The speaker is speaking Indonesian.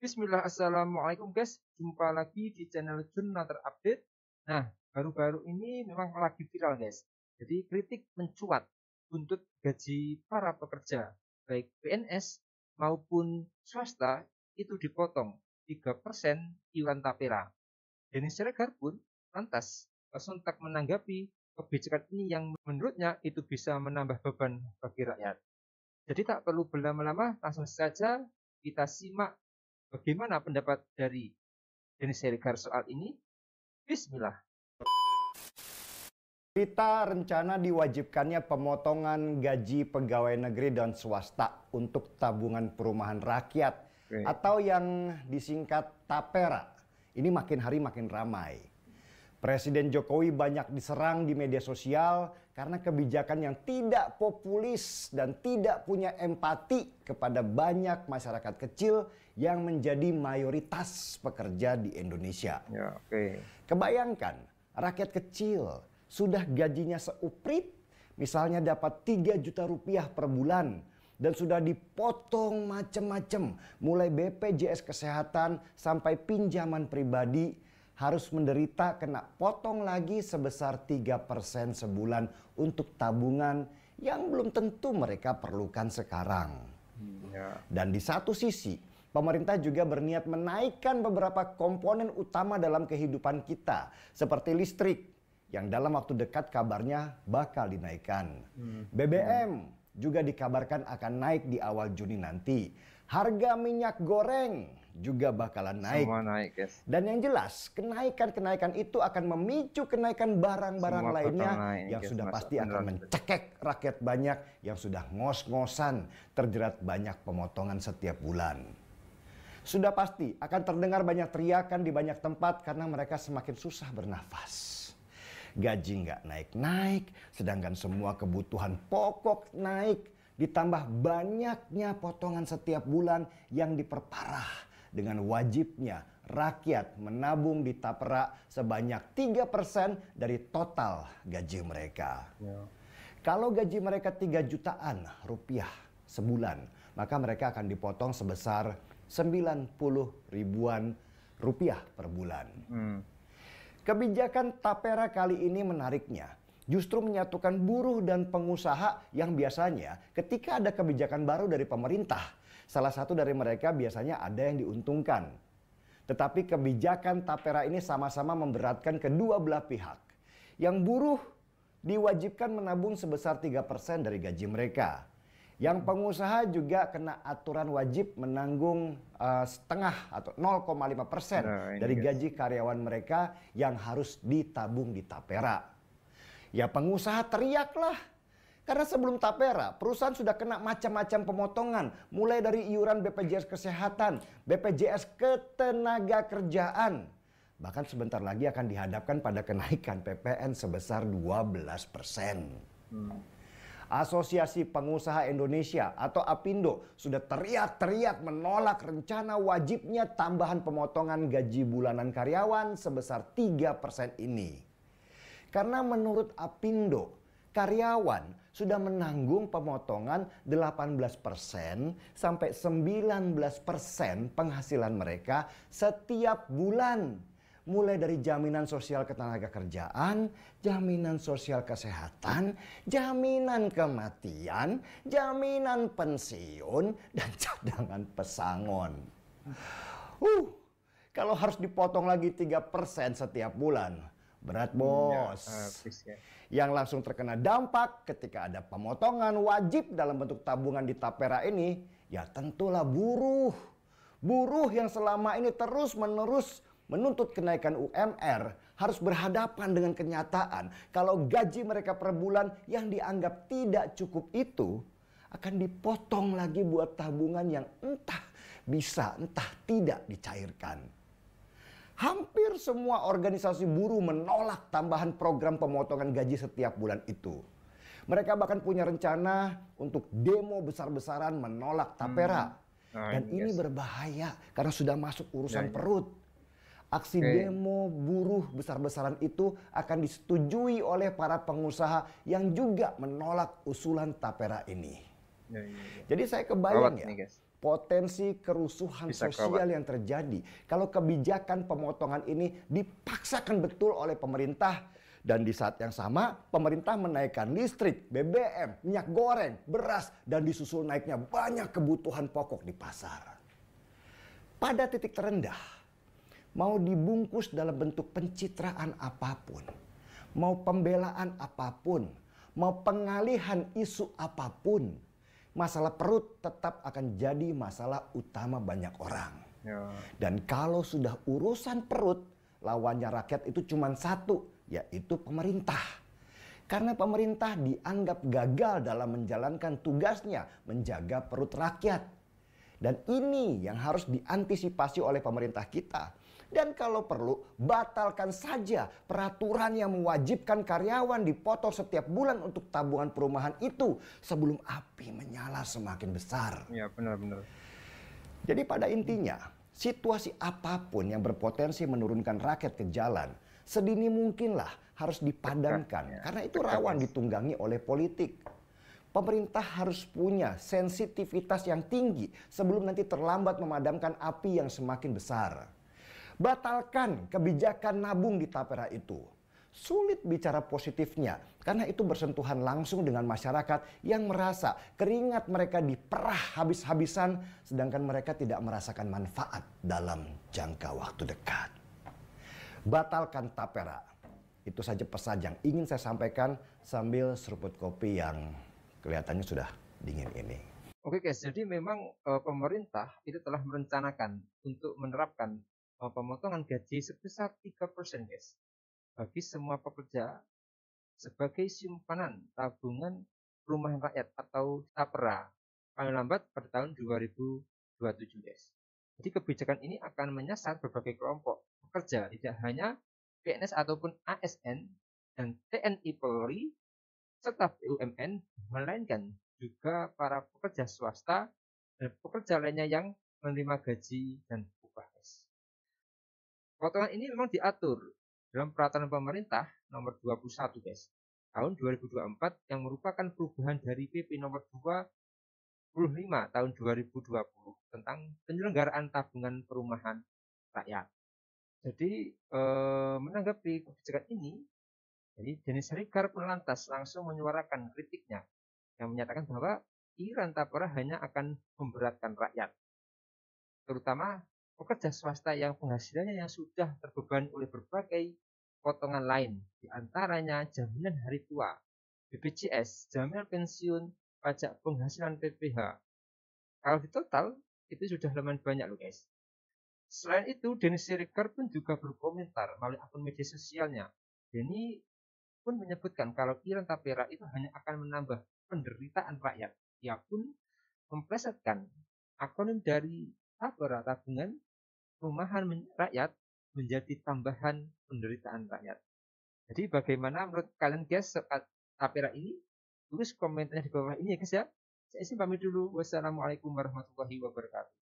Bismillah, Assalamualaikum guys. Jumpa lagi di channel Jurnal Terupdate. Nah, baru-baru ini memang lagi viral guys. Jadi kritik mencuat untuk gaji para pekerja, baik PNS maupun swasta itu dipotong 3% iwan tapera. Dennis Siregar pun lantas sontak menanggapi kebijakan ini yang menurutnya itu bisa menambah beban bagi rakyat. Jadi tak perlu berlama-lama, langsung saja kita simak Bagaimana pendapat dari Dennis Seligar soal ini? Bismillah. Kita rencana diwajibkannya pemotongan gaji pegawai negeri dan swasta untuk tabungan perumahan rakyat Oke. atau yang disingkat tapera. Ini makin hari makin ramai. Presiden Jokowi banyak diserang di media sosial karena kebijakan yang tidak populis dan tidak punya empati kepada banyak masyarakat kecil yang menjadi mayoritas pekerja di Indonesia. Ya, okay. Kebayangkan, rakyat kecil sudah gajinya seuprit, misalnya dapat 3 juta rupiah per bulan, dan sudah dipotong macam-macam, mulai BPJS Kesehatan sampai pinjaman pribadi, harus menderita kena potong lagi sebesar 3% sebulan untuk tabungan yang belum tentu mereka perlukan sekarang. Hmm. Ya. Dan di satu sisi, pemerintah juga berniat menaikkan beberapa komponen utama dalam kehidupan kita, seperti listrik yang dalam waktu dekat kabarnya bakal dinaikkan. BBM hmm. juga dikabarkan akan naik di awal Juni nanti harga minyak goreng juga bakalan naik. Semua naik, guys. Dan yang jelas, kenaikan-kenaikan itu akan memicu kenaikan barang-barang lainnya naik, yang guys. sudah pasti akan mencekek rakyat banyak yang sudah ngos-ngosan terjerat banyak pemotongan setiap bulan. Sudah pasti akan terdengar banyak teriakan di banyak tempat karena mereka semakin susah bernafas. Gaji nggak naik-naik, sedangkan semua kebutuhan pokok naik ditambah banyaknya potongan setiap bulan yang diperparah dengan wajibnya rakyat menabung di tapera sebanyak tiga persen dari total gaji mereka. Ya. Kalau gaji mereka tiga jutaan rupiah sebulan, maka mereka akan dipotong sebesar sembilan puluh ribuan rupiah per bulan. Hmm. Kebijakan tapera kali ini menariknya justru menyatukan buruh dan pengusaha yang biasanya ketika ada kebijakan baru dari pemerintah, salah satu dari mereka biasanya ada yang diuntungkan. Tetapi kebijakan tapera ini sama-sama memberatkan kedua belah pihak. Yang buruh diwajibkan menabung sebesar 3% dari gaji mereka. Yang pengusaha juga kena aturan wajib menanggung uh, setengah atau 0,5 persen nah, dari gaji karyawan mereka yang harus ditabung di tapera. Ya pengusaha teriaklah. Karena sebelum tapera, perusahaan sudah kena macam-macam pemotongan. Mulai dari iuran BPJS Kesehatan, BPJS Ketenaga Kerjaan. Bahkan sebentar lagi akan dihadapkan pada kenaikan PPN sebesar 12 persen. Hmm. Asosiasi Pengusaha Indonesia atau APindo sudah teriak-teriak menolak rencana wajibnya tambahan pemotongan gaji bulanan karyawan sebesar 3% ini. Karena menurut Apindo, karyawan sudah menanggung pemotongan 18% sampai 19% penghasilan mereka setiap bulan. Mulai dari jaminan sosial ketenaga kerjaan, jaminan sosial kesehatan, jaminan kematian, jaminan pensiun, dan cadangan pesangon. Uh, kalau harus dipotong lagi 3% setiap bulan, Berat iya, bos. Eh, ya, habis, Yang langsung terkena dampak ketika ada pemotongan wajib dalam bentuk tabungan di Tapera ini, ya tentulah buruh. Buruh yang selama ini terus-menerus menuntut kenaikan UMR harus berhadapan dengan kenyataan kalau gaji mereka per bulan yang dianggap tidak cukup itu akan dipotong lagi buat tabungan yang entah bisa entah tidak dicairkan hampir semua organisasi buruh menolak tambahan program pemotongan gaji setiap bulan itu. Mereka bahkan punya rencana untuk demo besar-besaran menolak tapera. Hmm. Nah, Dan ini berbahaya karena sudah masuk urusan yeah. perut. Aksi okay. demo buruh besar-besaran itu akan disetujui oleh para pengusaha yang juga menolak usulan tapera ini. yeah. Jadi saya kebayang ya potensi kerusuhan Bisa sosial kawan. yang terjadi kalau kebijakan pemotongan ini dipaksakan betul oleh pemerintah dan di saat yang sama pemerintah menaikkan listrik, BBM, minyak goreng, beras dan disusul naiknya banyak kebutuhan pokok di pasar. Pada titik terendah mau dibungkus dalam bentuk pencitraan apapun, mau pembelaan apapun, mau pengalihan isu apapun, masalah perut tetap akan jadi masalah utama banyak orang. Ya. Dan kalau sudah urusan perut, lawannya rakyat itu cuma satu, yaitu pemerintah. Karena pemerintah dianggap gagal dalam menjalankan tugasnya menjaga perut rakyat. Dan ini yang harus diantisipasi oleh pemerintah kita dan kalau perlu, batalkan saja peraturan yang mewajibkan karyawan dipotong setiap bulan untuk tabungan perumahan itu sebelum api menyala semakin besar. Ya, benar-benar. Jadi pada intinya, situasi apapun yang berpotensi menurunkan rakyat ke jalan, sedini mungkinlah harus dipadamkan. Karena itu rawan ditunggangi oleh politik pemerintah harus punya sensitivitas yang tinggi sebelum nanti terlambat memadamkan api yang semakin besar. Batalkan kebijakan nabung di Tapera itu. Sulit bicara positifnya karena itu bersentuhan langsung dengan masyarakat yang merasa keringat mereka diperah habis-habisan sedangkan mereka tidak merasakan manfaat dalam jangka waktu dekat. Batalkan Tapera. Itu saja pesan yang ingin saya sampaikan sambil seruput kopi yang kelihatannya sudah dingin ini. Oke guys, jadi memang e, pemerintah itu telah merencanakan untuk menerapkan pemotongan gaji sebesar 3% guys bagi semua pekerja sebagai simpanan tabungan rumah rakyat atau tapera paling lambat pada tahun 2027 guys. Jadi kebijakan ini akan menyasar berbagai kelompok pekerja tidak hanya PNS ataupun ASN dan TNI Polri serta BUMN melainkan juga para pekerja swasta dan pekerja lainnya yang menerima gaji dan Potongan ini memang diatur dalam peraturan pemerintah nomor 21 guys tahun 2024 yang merupakan perubahan dari PP nomor 25 tahun 2020 tentang penyelenggaraan tabungan perumahan rakyat. Jadi eh, menanggapi kebijakan ini, jadi Dennis Regar Lantas langsung menyuarakan kritiknya yang menyatakan bahwa iran tapera hanya akan memberatkan rakyat, terutama pekerja swasta yang penghasilannya yang sudah terbebani oleh berbagai potongan lain, diantaranya jaminan hari tua, BPJS, jaminan pensiun, pajak penghasilan PPH. Kalau di total, itu sudah lumayan banyak loh guys. Selain itu, Denny Sirikar pun juga berkomentar melalui akun media sosialnya. Denny pun menyebutkan kalau Iran Tapera itu hanya akan menambah penderitaan rakyat. Ia pun memplesetkan akun dari Tapera Tabungan rumahan rakyat menjadi tambahan penderitaan rakyat. Jadi bagaimana menurut kalian guys saat tapera ini? Tulis komentarnya di bawah ini ya guys ya. Saya izin pamit dulu. Wassalamualaikum warahmatullahi wabarakatuh.